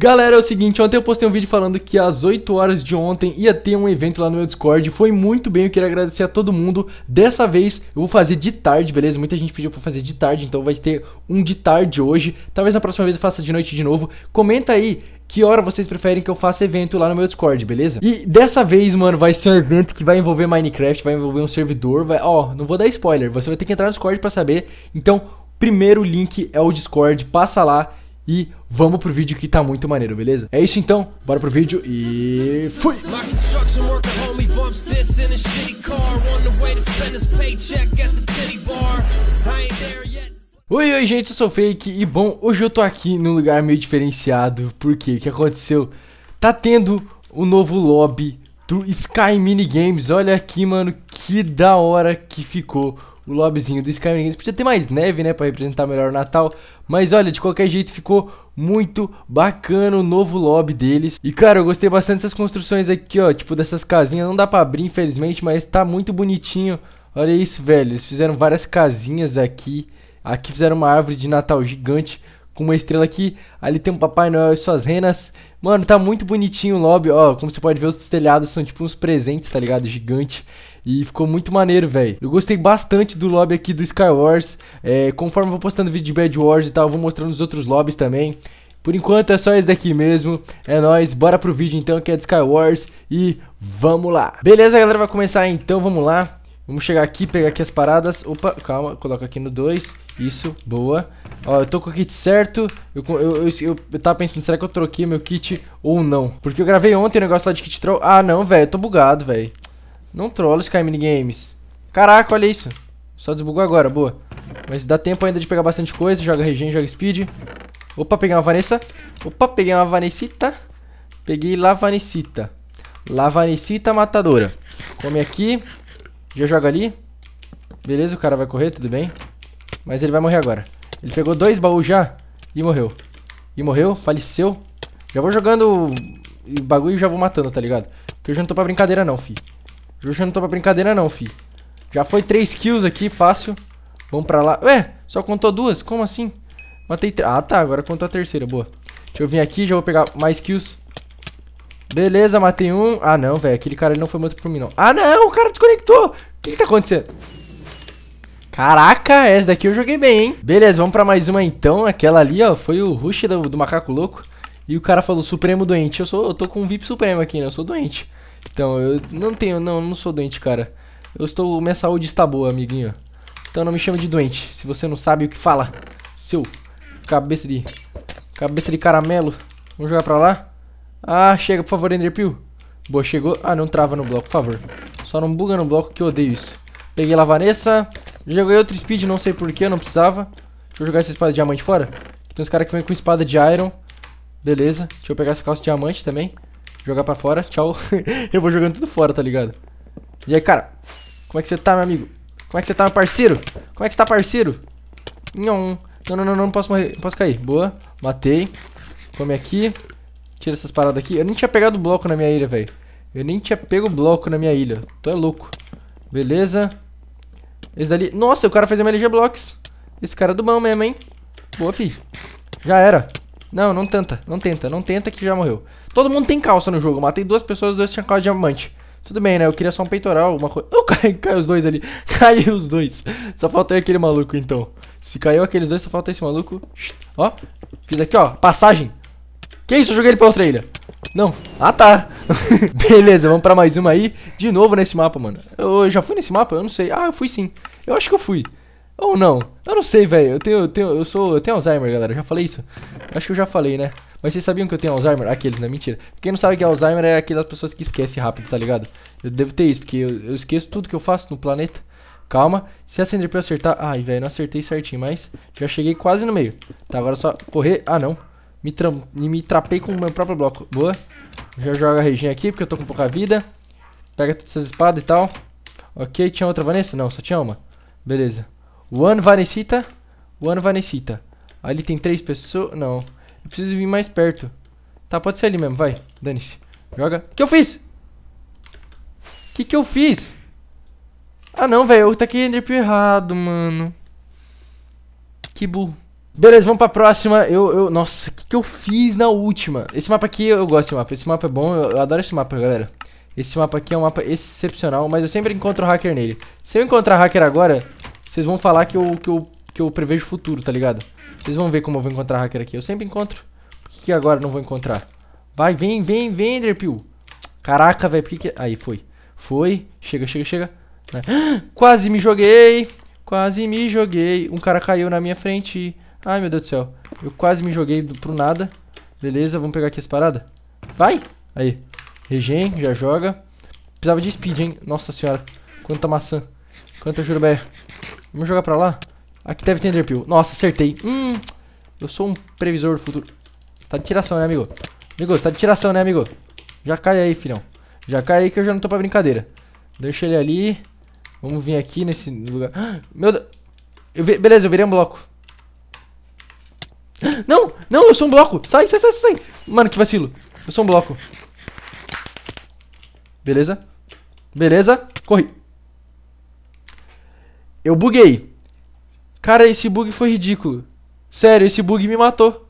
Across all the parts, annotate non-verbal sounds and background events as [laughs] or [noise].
Galera, é o seguinte, ontem eu postei um vídeo falando que às 8 horas de ontem ia ter um evento lá no meu Discord, foi muito bem, eu queria agradecer a todo mundo, dessa vez eu vou fazer de tarde, beleza? Muita gente pediu pra fazer de tarde, então vai ter um de tarde hoje, talvez na próxima vez eu faça de noite de novo, comenta aí que hora vocês preferem que eu faça evento lá no meu Discord, beleza? E dessa vez, mano, vai ser um evento que vai envolver Minecraft, vai envolver um servidor, vai... Ó, oh, não vou dar spoiler, você vai ter que entrar no Discord pra saber, então... Primeiro link é o Discord, passa lá, e vamos pro vídeo que tá muito maneiro, beleza? É isso então, bora pro vídeo e fui! Oi, oi gente, eu sou Fake e bom, hoje eu tô aqui num lugar meio diferenciado, porque o que aconteceu? Tá tendo o um novo lobby do Sky Minigames, olha aqui mano, que da hora que ficou o lobbyzinho do Skyrim. Podia ter mais neve, né, para representar melhor o Natal. Mas olha, de qualquer jeito ficou muito bacana o novo lobby deles. E cara, eu gostei bastante dessas construções aqui, ó, tipo dessas casinhas. Não dá para abrir, infelizmente, mas tá muito bonitinho. Olha isso, velho. Eles fizeram várias casinhas aqui. Aqui fizeram uma árvore de Natal gigante com uma estrela aqui. Ali tem um Papai Noel e suas renas. Mano, tá muito bonitinho o lobby, ó. Como você pode ver, os telhados são tipo uns presentes, tá ligado? Gigante. E ficou muito maneiro, velho. Eu gostei bastante do lobby aqui do Skywars. É, conforme eu vou postando vídeo de Bad Wars e tal, eu vou mostrando os outros lobbies também. Por enquanto é só esse daqui mesmo, é nóis, bora pro vídeo então que é de Skywars e vamos lá. Beleza galera, vai começar então, vamos lá. Vamos chegar aqui, pegar aqui as paradas. Opa, calma, coloca aqui no 2. Isso, boa. Ó, eu tô com o kit certo. Eu, eu, eu, eu, eu tava pensando, será que eu troquei meu kit ou não? Porque eu gravei ontem o um negócio lá de kit troll. Ah, não, velho, eu tô bugado, velho. Não trolo Sky Minigames. Caraca, olha isso. Só desbugou agora, boa. Mas dá tempo ainda de pegar bastante coisa. Joga regen, joga speed. Opa, peguei uma Vanessa. Opa, peguei uma Vanessita. Peguei lá Lavanessita. Lavanessita matadora. Come aqui. Já joga ali. Beleza, o cara vai correr, tudo bem. Mas ele vai morrer agora. Ele pegou dois baús já e morreu. E morreu, faleceu. Já vou jogando o bagulho e já vou matando, tá ligado? Porque hoje eu não tô pra brincadeira não, fi. Hoje eu não tô pra brincadeira não, fi. Já foi três kills aqui, fácil. Vamos pra lá. Ué, só contou duas? Como assim? Matei três. Ah, tá, agora contou a terceira, boa. Deixa eu vir aqui, já vou pegar mais kills. Beleza, matei um. Ah, não, velho. Aquele cara ele não foi muito por mim, não. Ah, não, o cara desconectou que, que tá acontecendo? Caraca, essa daqui eu joguei bem, hein? Beleza, vamos pra mais uma então. Aquela ali, ó, foi o rush do, do macaco louco. E o cara falou, Supremo doente. Eu, sou, eu tô com um VIP Supremo aqui, né? Eu sou doente. Então, eu não tenho, não, não sou doente, cara. Eu estou, minha saúde está boa, amiguinho. Então não me chama de doente. Se você não sabe o que fala, seu cabeça de... Cabeça de caramelo. Vamos jogar pra lá? Ah, chega, por favor, Enderpeel. Boa, chegou. Ah, não trava no bloco, por favor. Só não buga no bloco que eu odeio isso. Peguei lá a Vanessa. Joguei outro speed, não sei porquê, não precisava. Deixa eu jogar essa espada de diamante fora. Tem uns caras que vêm com espada de iron. Beleza. Deixa eu pegar essa calça de diamante também. Jogar pra fora. Tchau. [laughs] eu vou jogando tudo fora, tá ligado? E aí, cara. Como é que você tá, meu amigo? Como é que você tá, meu parceiro? Como é que você tá, parceiro? Não, não, não, não, não posso morrer. Posso cair. Boa. Matei. Come aqui. Tira essas paradas aqui. Eu nem tinha pegado o bloco na minha ilha, velho. Eu nem tinha pego bloco na minha ilha. Tu é louco. Beleza. Esse dali... Nossa, o cara fez MLG Blocks. Esse cara é do mão mesmo, hein? Boa, filho. Já era. Não, não tenta. Não tenta. Não tenta que já morreu. Todo mundo tem calça no jogo. Matei duas pessoas, dois tinham calça de diamante. Tudo bem, né? Eu queria só um peitoral, uma coisa... Oh, [laughs] caí, caiu os dois ali. [laughs] Caiu os dois. Só aí aquele maluco, então. Se caiu aqueles dois, só falta esse maluco. Ó, fiz aqui, ó. Passagem. Que isso? Eu joguei ele pra outra ilha. Não. Ah, tá. [laughs] Beleza, vamos pra mais uma aí. De novo nesse mapa, mano. Eu já fui nesse mapa? Eu não sei. Ah, eu fui sim. Eu acho que eu fui. Ou não. Eu não sei, velho. Eu tenho, eu tenho, eu sou, eu tenho Alzheimer, galera. Eu já falei isso? Acho que eu já falei, né? Mas vocês sabiam que eu tenho Alzheimer? Aqueles, né? Mentira. Quem não sabe que é Alzheimer é aquelas pessoas que esquecem rápido, tá ligado? Eu devo ter isso, porque eu, eu esqueço tudo que eu faço no planeta. Calma. Se a eu acertar... Ai, velho, não acertei certinho, mas já cheguei quase no meio. Tá, agora é só correr... Ah, não. Me, me trapei com o meu próprio bloco. Boa. Já joga a Regina aqui, porque eu tô com pouca vida. Pega todas essas espadas e tal. Ok, tinha outra Vanessa? Não, só tinha uma. Beleza. One Vanessita. One Vanessita. Ali tem três pessoas. Não. Eu preciso vir mais perto. Tá, pode ser ali mesmo, vai. Dane-se. Joga. O que eu fiz? O que, que eu fiz? Ah, não, velho. Eu taquei Ender errado, mano. Que burro. Beleza, vamos pra próxima. Eu, eu nossa, o que, que eu fiz na última? Esse mapa aqui, eu gosto desse mapa. Esse mapa é bom, eu, eu adoro esse mapa, galera. Esse mapa aqui é um mapa excepcional, mas eu sempre encontro hacker nele. Se eu encontrar hacker agora, vocês vão falar que eu, que, eu, que eu prevejo o futuro, tá ligado? Vocês vão ver como eu vou encontrar hacker aqui. Eu sempre encontro. Por que, que agora não vou encontrar? Vai, vem, vem, vem, Enderpeel. Caraca, velho, por que que... Aí, foi. Foi. Chega, chega, chega. [gasps] quase me joguei. Quase me joguei. Um cara caiu na minha frente. Ai, meu Deus do céu. Eu quase me joguei do, pro nada. Beleza, vamos pegar aqui as paradas. Vai! Aí. Regen, já joga. Precisava de speed, hein? Nossa senhora. Quanta maçã. Quanta jurubé. Vamos jogar pra lá? Aqui deve ter Enderpeel. Nossa, acertei. Hum, eu sou um previsor do futuro. Tá de tiração, né, amigo? Amigo, tá de tiração, né, amigo? Já cai aí, filhão. Já cai aí que eu já não tô pra brincadeira. Deixa ele ali. Vamos vir aqui nesse lugar. Ah, meu Deus. Eu vi... Beleza, eu virei um bloco. Não, não, eu sou um bloco. Sai, sai, sai, sai. Mano, que vacilo. Eu sou um bloco. Beleza. Beleza. Corri. Eu buguei. Cara, esse bug foi ridículo. Sério, esse bug me matou.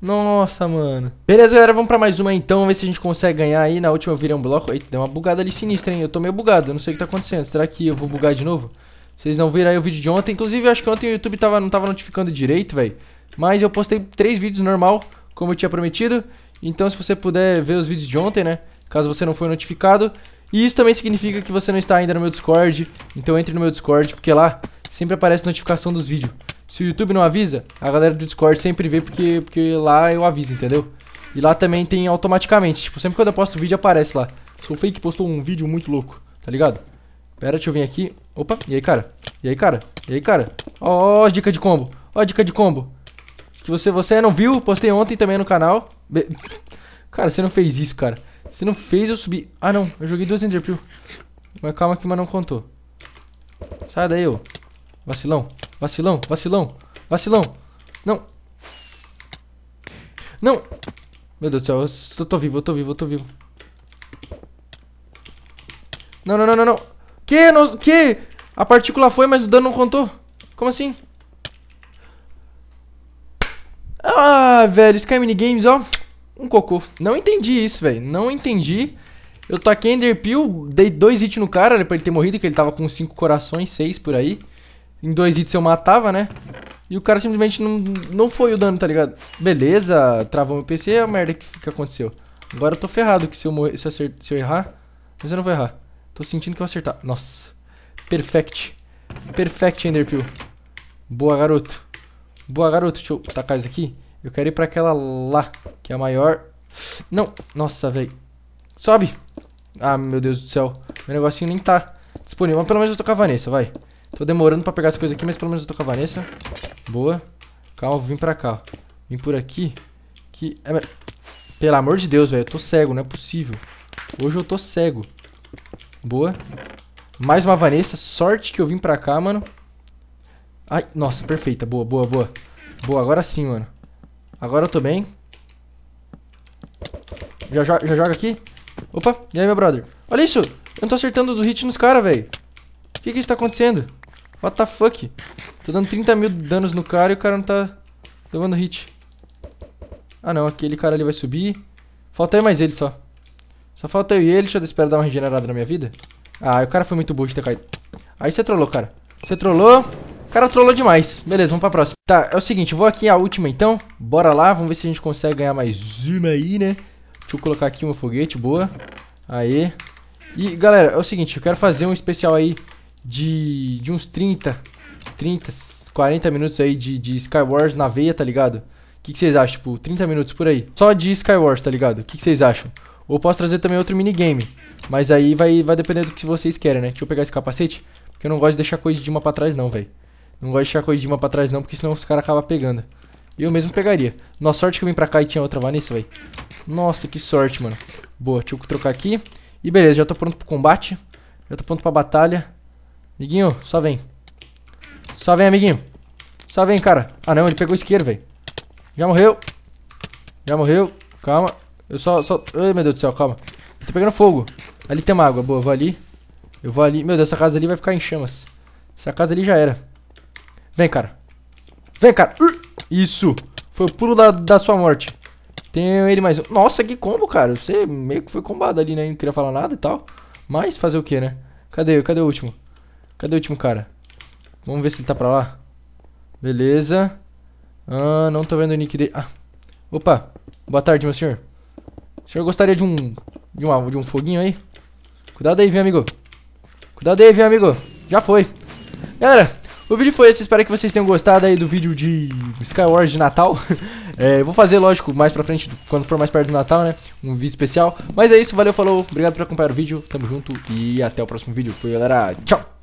Nossa, mano. Beleza, galera, vamos pra mais uma então. Vamos ver se a gente consegue ganhar aí. Na última eu virei um bloco. Eita, deu uma bugada ali sinistra, hein? Eu tô meio bugado, eu não sei o que tá acontecendo. Será que eu vou bugar de novo? Vocês não viram aí o vídeo de ontem. Inclusive, eu acho que ontem o YouTube tava, não tava notificando direito, velho. Mas eu postei três vídeos normal, como eu tinha prometido. Então se você puder ver os vídeos de ontem, né? Caso você não foi notificado. E isso também significa que você não está ainda no meu Discord. Então entre no meu Discord, porque lá sempre aparece notificação dos vídeos. Se o YouTube não avisa, a galera do Discord sempre vê porque, porque lá eu aviso, entendeu? E lá também tem automaticamente. Tipo, sempre que eu posto vídeo aparece lá. Sou fake postou um vídeo muito louco, tá ligado? Pera, deixa eu vir aqui. Opa, e aí, cara? E aí, cara? E aí, cara? Ó, oh, dica de combo. Ó, oh, dica de combo. Que você, você não viu? Postei ontem também no canal. Be cara, você não fez isso, cara. Você não fez eu subir. Ah, não. Eu joguei duas Enderpeel. Mas calma que mas não contou. Sai daí, ô. Vacilão. Vacilão. Vacilão. Vacilão. Não. Não. Meu Deus do céu. Eu tô, tô vivo, eu tô vivo, eu tô vivo. Não, não, não, não, não. Que? Não, que? A partícula foi, mas o dano não contou? Como assim? velho, Sky Minigames, ó, um cocô. Não entendi isso, velho, não entendi. Eu toquei Enderpeel, dei dois hits no cara né, pra ele ter morrido, que ele tava com cinco corações, seis por aí. Em dois hits eu matava, né? E o cara simplesmente não, não foi o dano, tá ligado? Beleza, travou meu PC, é a merda que, que aconteceu. Agora eu tô ferrado, que se eu, morrer, se, acert, se eu errar... Mas eu não vou errar. Tô sentindo que eu vou acertar. Nossa. Perfect. Perfect, Enderpeel. Boa, garoto. Boa, garoto. Deixa eu tacar isso aqui. Eu quero ir pra aquela lá, que é a maior. Não, nossa, velho. Sobe. Ah, meu Deus do céu. Meu negocinho nem tá disponível. Mas pelo menos eu tô com a Vanessa, vai. Tô demorando pra pegar as coisas aqui, mas pelo menos eu tô com a Vanessa. Boa. Calma, vim pra cá. Vim por aqui. Que... É... Pelo amor de Deus, velho. Eu tô cego, não é possível. Hoje eu tô cego. Boa. Mais uma Vanessa. Sorte que eu vim pra cá, mano. Ai, nossa, perfeita. Boa, boa, boa. Boa, agora sim, mano. Agora eu tô bem. Já, já, já joga aqui. Opa, e aí, meu brother? Olha isso! Eu não tô acertando do hit nos caras, velho. O que que isso tá acontecendo? What the fuck? Tô dando 30 mil danos no cara e o cara não tá levando hit. Ah, não. Aquele cara ali vai subir. Falta aí mais ele só. Só falta eu e ele. Deixa eu esperar dar uma regenerada na minha vida. Ah, o cara foi muito burro de ter caído. Aí você trollou, cara. Você trollou cara trollou demais. Beleza, vamos pra próxima. Tá, é o seguinte, vou aqui a última então. Bora lá, vamos ver se a gente consegue ganhar mais uma aí, né? Deixa eu colocar aqui um foguete, boa. Aê. E, galera, é o seguinte, eu quero fazer um especial aí de, de uns 30, 30, 40 minutos aí de, de Skywars na veia, tá ligado? O que, que, vocês acham? Tipo, 30 minutos por aí. Só de Skywars, tá ligado? O que, que, vocês acham? Ou posso trazer também outro minigame. Mas aí vai, vai depender do que vocês querem, né? Deixa eu pegar esse capacete, porque eu não gosto de deixar coisa de uma pra trás não, velho. Não gosto de deixar Kojima pra trás não, porque senão os caras acabam pegando. Eu mesmo pegaria. Nossa, sorte que eu vim pra cá e tinha outra Vanessa, velho. Nossa, que sorte, mano. Boa, deixa eu trocar aqui. E beleza, já tô pronto pro combate. Já tô pronto pra batalha. Amiguinho, só vem. Só vem, amiguinho. Só vem, cara. Ah, não, ele pegou isqueiro, velho. Já morreu. Já morreu. Calma. Eu só, só... Ai, meu Deus do céu, calma. Eu tô pegando fogo. Ali tem uma água. Boa, eu vou ali. Eu vou ali. Meu Deus, essa casa ali vai ficar em chamas. Essa casa ali já era. Vem, cara. Vem, cara. Isso. Foi o pulo da, da sua morte. Tem ele mais um. Nossa, que combo, cara. Você meio que foi combado ali, né? Não queria falar nada e tal. Mas fazer o que, né? Cadê? Cadê o último? Cadê o último cara? Vamos ver se ele tá pra lá. Beleza. Ah, não tô vendo o nick dele. Ah. Opa. Boa tarde, meu senhor. O senhor gostaria de um... De, uma, de um foguinho aí? Cuidado aí, vem, amigo. Cuidado aí, vem, amigo. Já foi. Galera, o vídeo foi esse, espero que vocês tenham gostado aí do vídeo de Skyward de Natal. [laughs] é, vou fazer, lógico, mais pra frente, quando for mais perto do Natal, né? Um vídeo especial. Mas é isso, valeu, falou, obrigado por acompanhar o vídeo, tamo junto e até o próximo vídeo. Foi, galera, tchau!